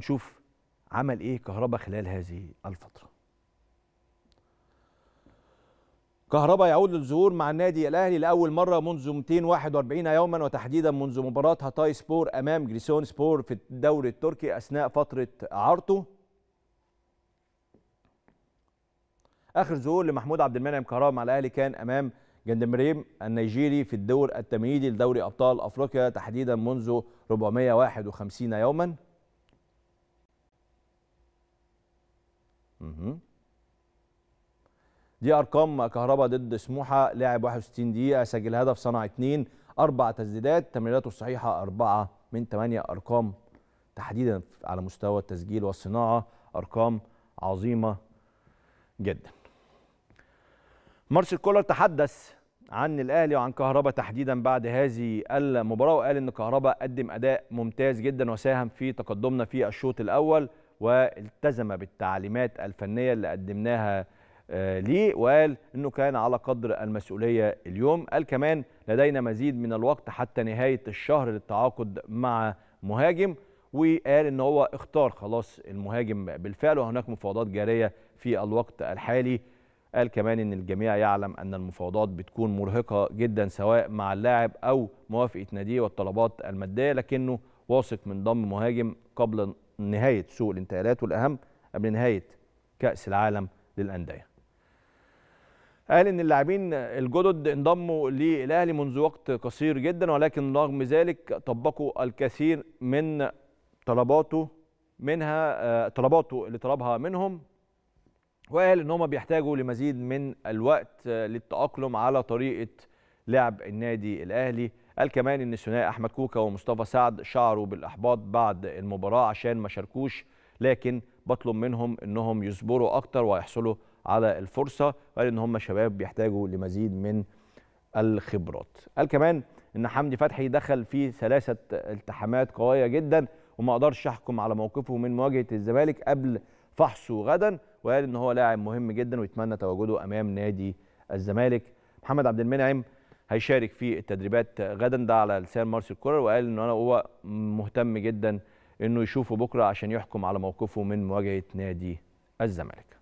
نشوف عمل ايه كهربا خلال هذه الفتره كهربا يعود للظهور مع النادي الاهلي لاول مره منذ 241 يوما وتحديدا منذ مباراه هاتاي سبور امام جريسون سبور في الدوري التركي اثناء فتره اعارته اخر ظهور لمحمود عبد المنعم كهربا مع الاهلي كان امام جندمريم النيجيري في الدور التمهيدي لدوري ابطال افريقيا تحديدا منذ 451 يوما دي ارقام كهربا ضد سموحه لاعب 61 دقيقه سجل هدف صنع اثنين اربع تسديدات تمريراته الصحيحه اربعه من ثمانيه ارقام تحديدا على مستوى التسجيل والصناعه ارقام عظيمه جدا. مارسيل كولر تحدث عن الاهلي وعن كهربا تحديدا بعد هذه المباراه وقال ان كهربا قدم اداء ممتاز جدا وساهم في تقدمنا في الشوط الاول والتزم بالتعليمات الفنيه اللي قدمناها آه، ليه وقال انه كان على قدر المسؤوليه اليوم قال كمان لدينا مزيد من الوقت حتى نهايه الشهر للتعاقد مع مهاجم وقال ان هو اختار خلاص المهاجم بالفعل وهناك مفاوضات جاريه في الوقت الحالي قال كمان ان الجميع يعلم ان المفاوضات بتكون مرهقه جدا سواء مع اللاعب او موافقه ناديه والطلبات الماديه لكنه واثق من ضم مهاجم قبل نهاية سوق الانتقالات والأهم قبل نهاية كأس العالم للأندية قال ان اللاعبين الجدد انضموا للاهلي منذ وقت قصير جدا ولكن رغم ذلك طبقوا الكثير من طلباته منها آه، طلباته اللي طلبها منهم وقال ان هم بيحتاجوا لمزيد من الوقت آه، للتاقلم على طريقه لعب النادي الاهلي قال كمان ان الثنائي احمد كوكا ومصطفى سعد شعروا بالاحباط بعد المباراه عشان ما شاركوش لكن بطلب منهم انهم يصبروا اكتر ويحصلوا على الفرصه قال ان هم شباب بيحتاجوا لمزيد من الخبرات قال كمان ان حمدي فتحي دخل في ثلاثه التحامات قويه جدا وما اقدرش احكم على موقفه من مواجهه الزمالك قبل فحصه غدا وقال ان هو لاعب مهم جدا ويتمنى تواجده امام نادي الزمالك محمد عبد المنعم هيشارك في التدريبات غدا ده على لسان مارسيل كولر وقال ان هو مهتم جدا انه يشوفه بكره عشان يحكم على موقفه من مواجهه نادي الزمالك